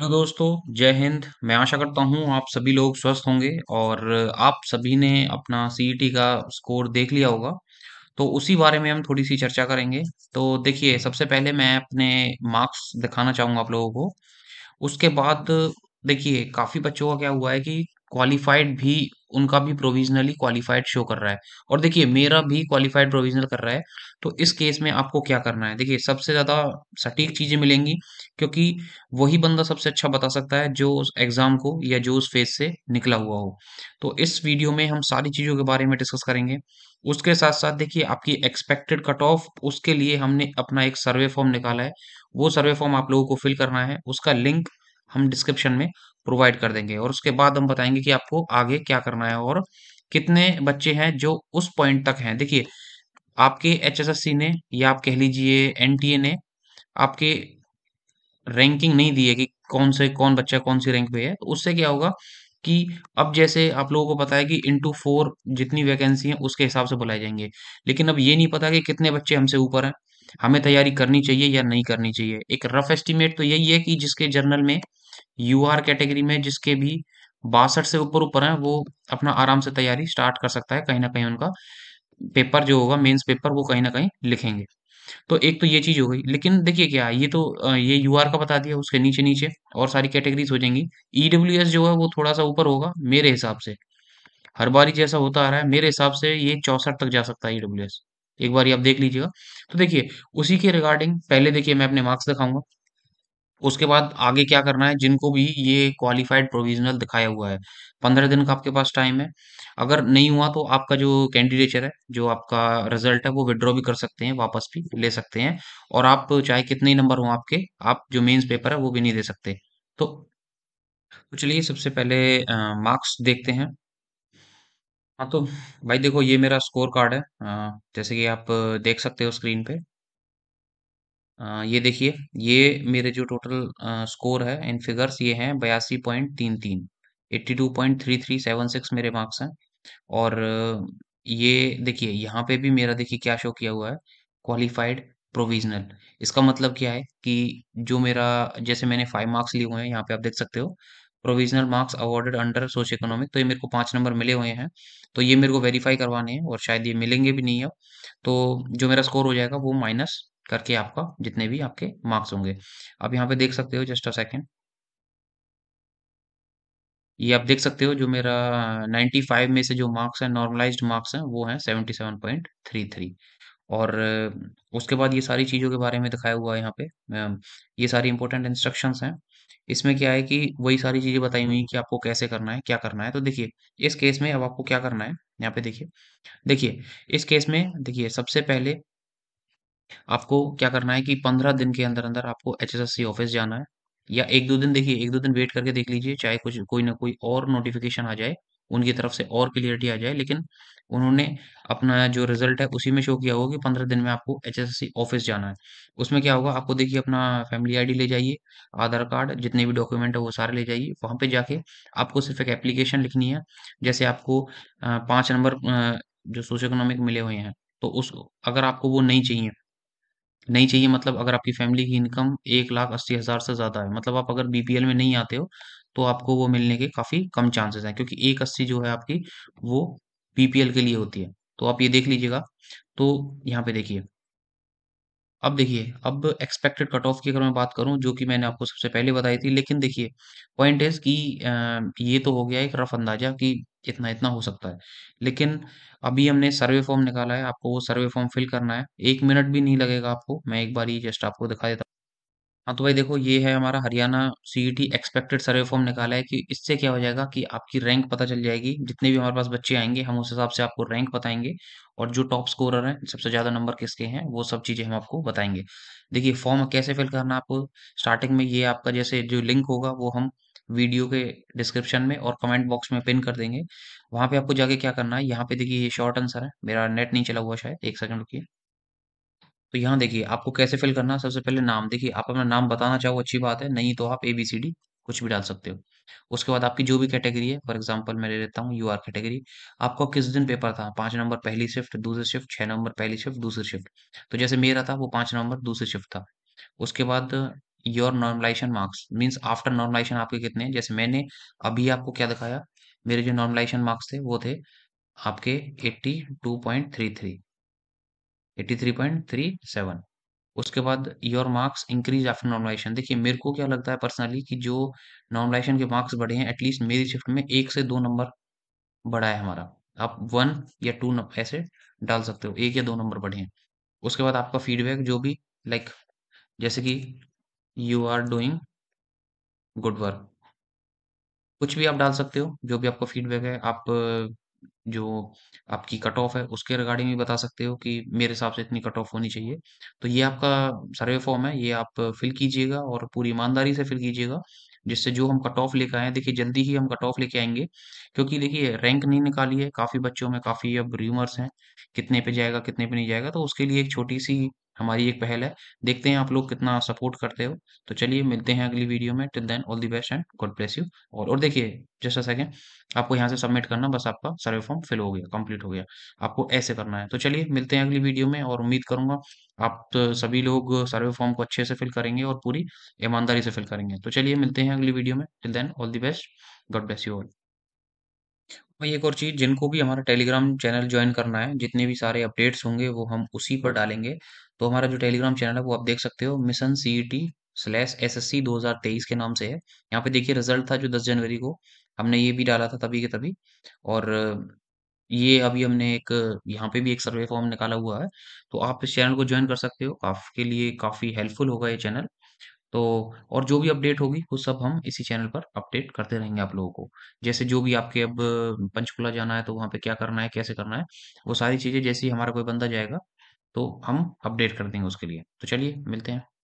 hello दोस्तों जय हिंद मैं आशा करता हूँ आप सभी लोग स्वस्थ होंगे और आप सभी ने अपना सीईटी e का स्कोर देख लिया होगा तो उसी बारे में हम थोड़ी सी चर्चा करेंगे तो देखिए सबसे पहले मैं अपने मार्क्स दिखाना चाहूँगा आप लोगों को उसके बाद देखिए काफ़ी बच्चों का क्या हुआ है कि क्वालिफाइड भी उनका भी प्रोविजनली क्वालिफाइड शो कर रहा है और देखिए मेरा भी क्वालिफाइड प्रोविजनल कर रहा है तो इस केस में आपको क्या करना है देखिए सबसे ज़्यादा सटीक चीज़ें मिलेंगी क्योंकि वही बंदा सबसे अच्छा बता सकता है जो उस एग्ज़ाम को या जो उस फेज से निकला हुआ हो तो इस वीडियो में हम सारी चीज़ों के बारे में डिस्कस करेंगे उसके साथ साथ देखिए आपकी एक्सपेक्टेड कट ऑफ उसके लिए हमने अपना एक सर्वे फॉर्म निकाला है वो सर्वे फॉर्म आप लोगों को फिल करना है उसका लिंक हम डिस्क्रिप्शन में प्रोवाइड कर देंगे और उसके बाद हम बताएंगे कि आपको आगे क्या करना है और कितने बच्चे हैं जो उस पॉइंट तक हैं देखिए आपके एच ने या आप कह लीजिए एन ने आपके रैंकिंग नहीं दी है कि कौन से कौन बच्चा कौन सी रैंक पे है तो उससे क्या होगा कि अब जैसे आप लोगों को पता है कि इंटू फोर जितनी वैकेंसी है उसके हिसाब से बुलाए जाएंगे लेकिन अब ये नहीं पता कि कितने बच्चे हमसे ऊपर हैं हमें तैयारी करनी चाहिए या नहीं करनी चाहिए एक रफ एस्टिमेट तो यही है कि जिसके जर्नल में यू आर कैटेगरी में जिसके भी बासठ से ऊपर ऊपर हैं वो अपना आराम से तैयारी स्टार्ट कर सकता है कहीं ना कहीं उनका पेपर जो होगा मेंस पेपर वो कहीं ना कहीं लिखेंगे तो एक तो ये चीज़ हो गई लेकिन देखिए क्या ये तो ये यू का बता दिया उसके नीचे नीचे और सारी कैटेगरीज हो जाएंगी ई e जो है वो थोड़ा सा ऊपर होगा मेरे हिसाब से हर बार ही जैसा होता आ रहा है मेरे हिसाब से ये चौसठ तक जा सकता है ई e एक बार आप देख लीजिएगा तो देखिए उसी के रिगार्डिंग पहले देखिए मैं अपने मार्क्स दिखाऊंगा उसके बाद आगे क्या करना है जिनको भी ये क्वालिफाइड प्रोविजनल दिखाया हुआ है पंद्रह दिन का आपके पास टाइम है अगर नहीं हुआ तो आपका जो कैंडिडेचर है जो आपका रिजल्ट है वो विड्रॉ भी कर सकते हैं वापस भी ले सकते हैं और आप चाहे कितने नंबर हों आपके आप जो मेन्स पेपर है वो भी नहीं दे सकते तो तो चलिए सबसे पहले मार्क्स देखते हैं हाँ तो भाई देखो ये मेरा स्कोर कार्ड है आ, जैसे कि आप देख सकते हो स्क्रीन पे ये देखिए ये मेरे जो टोटल स्कोर है इन फिगर्स ये हैं बयासी पॉइंट तीन तीन eighty two point three three seven six मेरे मार्क्स हैं और ये देखिए यहाँ पे भी मेरा देखिए क्या शो किया हुआ है क्वालिफाइड प्रोविजनल इसका मतलब क्या है कि जो मेरा जैसे मैंने फाइव मार्क्स लिए हुए हैं यहाँ पे आप देख सकते हो provisional marks awarded under socio economic तो ये मेरे को पाँच नंबर मिले हुए हैं तो ये मेरे को वेरीफाई करवाने हैं और शायद ये मिलेंगे भी नहीं अब तो जो मेरा स्कोर हो जाएगा वो माइनस करके आपका जितने भी आपके मार्क्स होंगे आप यहाँ पे देख सकते हो जस्ट अ सेकेंड ये आप देख सकते हो जो मेरा 95 में से जो मार्क्स हैं नॉर्मलाइज्ड मार्क्स हैं वो हैं 77.33 और उसके बाद ये सारी चीज़ों के बारे में दिखाया हुआ है यहाँ पे ये सारी इंपॉर्टेंट इंस्ट्रक्शंस हैं इसमें क्या है कि वही सारी चीज़ें बताई हुई कि आपको कैसे करना है क्या करना है तो देखिए इस केस में अब आपको क्या करना है यहाँ पे देखिए देखिए इस केस में देखिए सबसे पहले आपको क्या करना है कि पंद्रह दिन के अंदर अंदर आपको एच ऑफिस जाना है या एक दो दिन देखिए एक दो दिन वेट करके देख लीजिए चाहे कुछ कोई ना कोई और नोटिफिकेशन आ जाए उनकी तरफ से और क्लियरिटी आ जाए लेकिन उन्होंने अपना जो रिजल्ट है उसी में शो किया होगा कि पंद्रह दिन में आपको एच ऑफिस जाना है उसमें क्या होगा आपको देखिए अपना फैमिली डी ले जाइए आधार कार्ड जितने भी डॉक्यूमेंट है वो सारे ले जाइए वहाँ पे जाके आपको सिर्फ एक एप्लीकेशन लिखनी है जैसे आपको पाँच नंबर जो सोशो इकोनॉमिक मिले हुए हैं तो उस अगर आपको वो नहीं चाहिए नहीं चाहिए मतलब अगर आपकी फैमिली की इनकम एक लाख अस्सी हज़ार से ज़्यादा है मतलब आप अगर बीपीएल में नहीं आते हो तो आपको वो मिलने के काफ़ी कम चांसेस हैं क्योंकि एक अस्सी जो है आपकी वो बीपीएल के लिए होती है तो आप ये देख लीजिएगा तो यहाँ पे देखिए अब देखिए अब एक्सपेक्टेड कट ऑफ की अगर मैं बात करूं जो कि मैंने आपको सबसे पहले बताई थी लेकिन देखिए पॉइंट इज कि ये तो हो गया एक रफ अंदाजा कि इतना इतना हो सकता है लेकिन अभी हमने सर्वे फॉर्म निकाला है आपको वो सर्वे फॉर्म फिल करना है एक मिनट भी नहीं लगेगा आपको मैं एक बार ही जस्ट आपको दिखा देता हूँ हाँ तो भाई देखो ये है हमारा Haryana CET expected e survey form निकाला है कि इससे क्या हो जाएगा कि आपकी रैंक पता चल जाएगी जितने भी हमारे पास बच्चे आएंगे हम उस हिसाब से आपको रैंक बताएंगे और जो टॉप स्कोरर हैं सबसे ज़्यादा नंबर किसके हैं वो सब चीज़ें हम आपको बताएंगे देखिए फॉर्म कैसे फिल करना आपको स्टार्टिंग में ये आपका जैसे जो लिंक होगा वो हम वीडियो के डिस्क्रिप्शन में और कमेंट बॉक्स में पिन कर देंगे वहां पे आपको जाके क्या करना है यहाँ पे देखिए ये शॉर्ट आंसर है मेरा नेट नहीं चला हुआ शायद एक सेकंड रुकिए तो यहाँ देखिए आपको कैसे फिल करना है सबसे पहले नाम देखिए आप अपना नाम बताना चाहो अच्छी बात है नहीं तो आप ए बी सी डी कुछ भी डाल सकते हो उसके बाद आपकी जो भी कैटेगरी है फॉर एग्जाम्पल मैं ले लेता हूँ यू आर कैटेगरी आपका किस दिन पेपर था पांच नंबर पहली शिफ्ट दूसरी शिफ्ट छह नंबर पहली शिफ्ट दूसरी शिफ्ट तो जैसे मेरा था वो पांच नंबर दूसरी शिफ्ट था उसके बाद your normalization marks means after normalization आपके कितने हैं जैसे मैंने अभी आपको क्या दिखाया मेरे जो नॉर्मलाइजेशन मार्क्स थे वो थे आपके 82.33 83.37 उसके बाद your marks increase after normalization देखिए मेरे को क्या लगता है पर्सनली कि जो नॉर्मलाइजेशन के मार्क्स बढ़े हैं एटलीस्ट मेरी शिफ्ट में एक से दो नंबर बढ़ा है हमारा आप वन या टू ऐसे डाल सकते हो एक या दो नंबर बढ़े हैं उसके बाद आपका फीडबैक जो भी लाइक like, जैसे कि you are doing good work कुछ भी आप डाल सकते हो जो भी आपका फीडबैक है आप जो आपकी कट ऑफ है उसके रिगार्डिंग भी बता सकते हो कि मेरे हिसाब से इतनी कट ऑफ होनी चाहिए तो ये आपका सर्वे फॉर्म है ये आप फिल कीजिएगा और पूरी ईमानदारी से फिल कीजिएगा जिससे जो हम कट ऑफ लेकर आए देखिए जल्दी ही हम कट ऑफ लेके आएंगे क्योंकि देखिए रैंक नहीं निकाली है काफ़ी बच्चों में काफ़ी अब र्यूमर्स हैं कितने पे जाएगा कितने पे नहीं जाएगा तो उसके लिए एक छोटी सी हमारी एक पहल है देखते हैं आप लोग कितना सपोर्ट करते हो तो चलिए मिलते हैं अगली वीडियो में till then all the best and God bless you और और देखिए जस्ट अ सेकेंड आपको यहाँ से सबमिट करना बस आपका सर्वे फॉर्म फिल हो गया कंप्लीट हो गया आपको ऐसे करना है तो चलिए मिलते हैं अगली वीडियो में और उम्मीद करूंगा आप तो सभी लोग सर्वे फॉर्म को अच्छे से फिल करेंगे और पूरी ईमानदारी से फिल करेंगे तो चलिए मिलते हैं अगली वीडियो में till then all the best God bless you all भाई एक और चीज़ जिनको भी हमारा टेलीग्राम चैनल ज्वाइन करना है जितने भी सारे अपडेट्स होंगे वो हम उसी पर डालेंगे तो हमारा जो टेलीग्राम चैनल है वो आप देख सकते हो mission C T slash S S C दो हज़ार तेईस के नाम से है यहाँ पे देखिए रिजल्ट था जो दस जनवरी को हमने ये भी डाला था तभी के तभी और ये अभी हमने एक यहाँ पे भी एक सर्वे फॉर्म निकाला हुआ है तो आप इस चैनल को ज्वाइन कर सकते हो आपके लिए काफ़ी हेल्पफुल होगा ये चैनल तो और जो भी अपडेट होगी वो सब हम इसी चैनल पर अपडेट करते रहेंगे आप लोगों को जैसे जो भी आपके अब पंचकुला जाना है तो वहाँ पे क्या करना है कैसे करना है वो सारी चीज़ें जैसे ही हमारा कोई बंदा जाएगा तो हम अपडेट कर देंगे उसके लिए तो चलिए मिलते हैं